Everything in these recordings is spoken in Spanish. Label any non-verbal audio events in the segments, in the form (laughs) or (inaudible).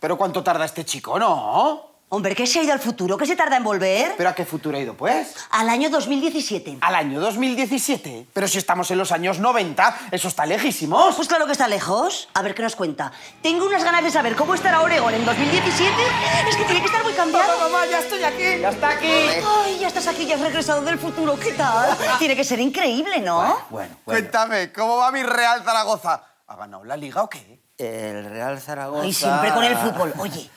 ¿Pero cuánto tarda este chico, no? Hombre, ¿qué se ha ido al futuro? ¿Qué se tarda en volver? ¿Pero a qué futuro ha ido, pues? Al año 2017. ¿Al año 2017? Pero si estamos en los años 90, eso está lejísimo. Pues claro que está lejos. A ver qué nos cuenta. Tengo unas ganas de saber cómo estará Oregon en 2017. Es que tiene que estar muy cambiado. Mamá, mamá, ya estoy aquí. Ya está aquí. Ay, ya estás aquí, ya has regresado del futuro. ¿Qué tal? (laughs) tiene que ser increíble, ¿no? Bueno, bueno. Cuéntame, ¿cómo va mi Real Zaragoza? ¿Ha ganado la liga o qué? el Real Zaragoza... Y siempre con el fútbol. Oye,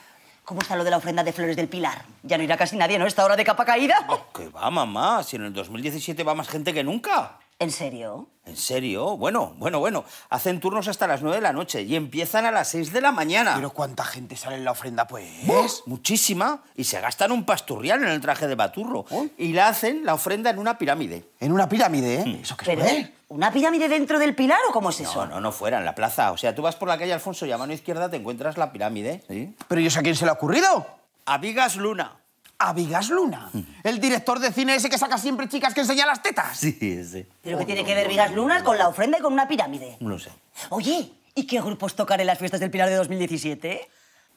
¿cómo está lo de la ofrenda de flores del Pilar? Ya no irá casi nadie, ¿no? ¿Esta hora de capa caída? ¿Qué oh, que va, mamá. Si en el 2017 va más gente que nunca. ¿En serio? ¿En serio? Bueno, bueno, bueno. Hacen turnos hasta las 9 de la noche y empiezan a las 6 de la mañana. Pero ¿cuánta gente sale en la ofrenda, pues? Muchísima. Y se gastan un pasturrial en el traje de baturro. Y la hacen, la ofrenda, en una pirámide. ¿En una pirámide, mm. ¿Eso qué Pero, es? Pues? ¿Una pirámide dentro del pilar o cómo es eso? No, no, no fuera, en la plaza. O sea, tú vas por la calle Alfonso y a mano izquierda te encuentras la pirámide. ¿Pero y a quién se le ha ocurrido? A Vigas Luna a Vigas Luna, el director de cine ese que saca siempre chicas que enseñan las tetas. Sí, sí. ¿Pero qué tiene que ver Vigas Luna con la ofrenda y con una pirámide? No sé. Oye, ¿y qué grupos tocaré en las fiestas del Pilar de 2017?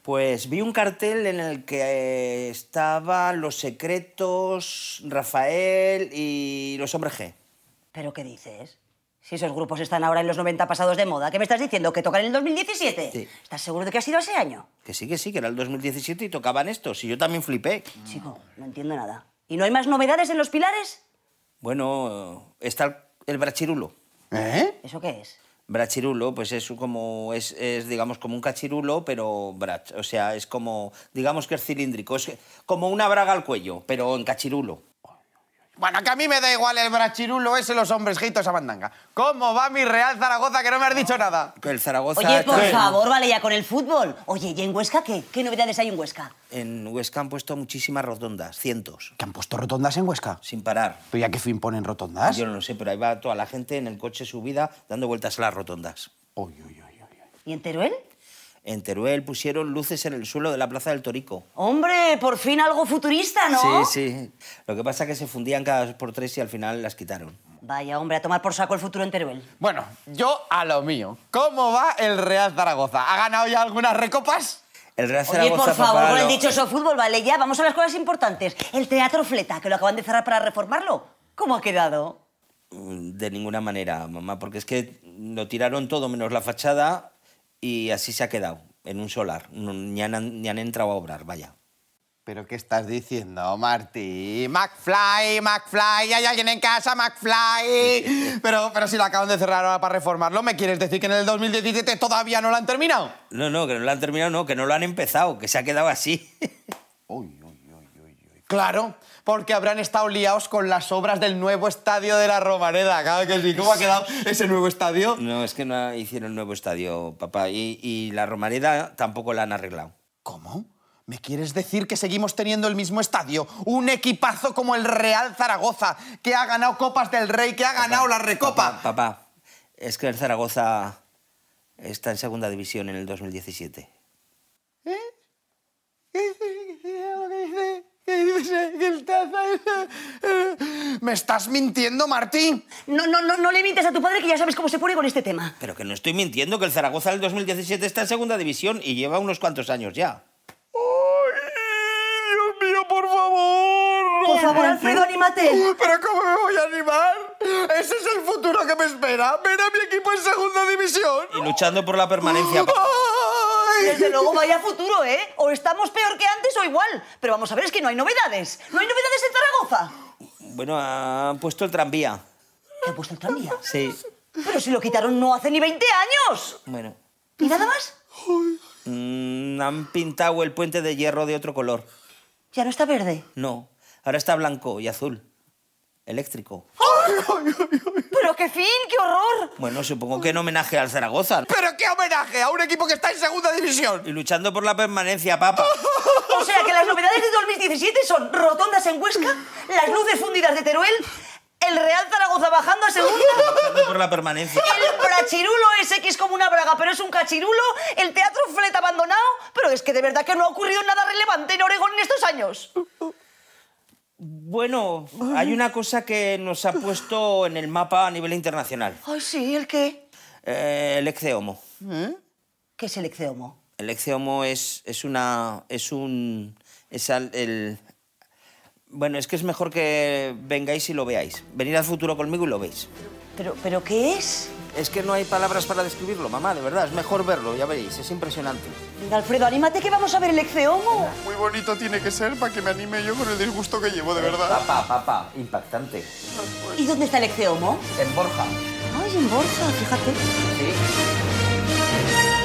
Pues vi un cartel en el que eh, estaban Los Secretos, Rafael y Los Hombres G. ¿Pero qué dices? Si esos grupos están ahora en los 90 pasados de moda, ¿qué me estás diciendo? ¿Que tocan en el 2017? Sí. ¿Estás seguro de que ha sido ese año? Que sí, que sí, que era el 2017 y tocaban estos. Y yo también flipé. Mm. Chico, no entiendo nada. ¿Y no hay más novedades en los pilares? Bueno, está el brachirulo. ¿Eh? ¿Eso qué es? Brachirulo, pues es como es, es, digamos como un cachirulo, pero brach, o sea, es como digamos que es cilíndrico, es como una braga al cuello, pero en cachirulo. Bueno, que a mí me da igual el brachirulo ese, los hombres a mandanga. ¿Cómo va mi Real Zaragoza que no me has dicho nada? Que el Zaragoza... Oye, por favor, vale ya con el fútbol. Oye, ¿y en Huesca qué? ¿Qué novedades hay en Huesca? En Huesca han puesto muchísimas rotondas, cientos. ¿Que han puesto rotondas en Huesca? Sin parar. ¿Pero ya qué fin ponen rotondas? Yo no lo sé, pero ahí va toda la gente en el coche subida dando vueltas a las rotondas. Uy, uy, uy, ¿Y en Teruel? en Teruel pusieron luces en el suelo de la Plaza del Torico. Hombre, por fin algo futurista, ¿no? Sí, sí. Lo que pasa es que se fundían cada dos por tres y al final las quitaron. Vaya, hombre, a tomar por saco el futuro en Teruel. Bueno, yo a lo mío. ¿Cómo va el Real Zaragoza? ¿Ha ganado ya algunas recopas? El Real Oye, por favor, con el dichoso fútbol, vale, ya, vamos a las cosas importantes. El Teatro Fleta, que lo acaban de cerrar para reformarlo. ¿Cómo ha quedado? Mm, de ninguna manera, mamá, porque es que lo tiraron todo menos la fachada y así se ha quedado, en un solar. ni, han, entrado a obrar, vaya. ¿Pero qué estás diciendo, Martí? ¡McFly, McFly! ¡Hay alguien en casa, McFly! Pero, pero si lo acaban de cerrar ahora para reformarlo, ¿me quieres decir que en el 2017 todavía no lo han terminado? No, no, que no lo han terminado, no, que no lo han empezado, que se ha quedado así. Claro, porque habrán estado liados con las obras del nuevo estadio de la Romareda. ¿Cómo ha quedado ese nuevo estadio? No, es que no hicieron nuevo estadio, papá. Y, la Romareda tampoco la han arreglado. ¿Cómo? ¿Me quieres decir que seguimos teniendo el mismo estadio? Un equipazo como el Real Zaragoza, que ha ganado Copas del Rey, que ha ganado la Recopa. papá, es que el Zaragoza está en segunda división en el 2017. ¿Me estás mintiendo, Martín? No, no, no, no le mientas a tu padre que ya sabes cómo se pone con este tema. Pero que no estoy mintiendo, que el Zaragoza del 2017 está en segunda división y lleva unos cuantos años ya. ¡Ay, Dios mío, por favor! Por favor, Alfredo, anímate. ¿Pero cómo me voy a animar? Ese es el futuro que me espera. Ver a mi equipo en segunda división. Y luchando por la permanencia. Desde luego vaya futuro, ¿eh? O estamos peor que antes o igual. Pero vamos a ver, es que no hay novedades. ¿No hay novedades en Zaragoza? Bueno, han puesto el tranvía. han puesto el tranvía? Sí. Pero si lo quitaron no hace ni 20 años. Bueno. ¿Y nada más? Mm, han pintado el puente de hierro de otro color. ¿Ya no está verde? No. Ahora está blanco y azul. Eléctrico. Pero qué fin, qué horror. Bueno, supongo que en homenaje al Zaragoza. ¿Pero qué homenaje? A un equipo que está en segunda división. Y luchando por la permanencia, papa. O sea que las novedades de 2017 son rotondas en Huesca, las luces fundidas de Teruel, el Real Zaragoza bajando a segunda. por la permanencia. El brachirulo es X como una braga, pero es un cachirulo. El teatro fleta abandonado. Pero es que de verdad que no ha ocurrido nada relevante en Oregón en estos años. Bueno, hay una cosa que nos ha puesto en el mapa a nivel internacional. Ay, sí, ¿el qué? Eh, el exceomo. ¿Mm? ¿Qué es el exceomo? El exeomo es, es una... es un... es el... Bueno, es que es mejor que vengáis y lo veáis. Venid al futuro conmigo y lo veis. ¿Pero, pero qué es? Es que no hay palabras para describirlo, mamá, de verdad. Es mejor verlo, ya veis, Es impresionante. Alfredo, anímate que vamos a ver el exceomo. Muy bonito tiene que ser para que me anime yo con el disgusto que llevo, de eh, verdad. Papá, papá, impactante. ¿Y dónde está el exceomo? En Borja. Ay, en Borja, fíjate. Sí.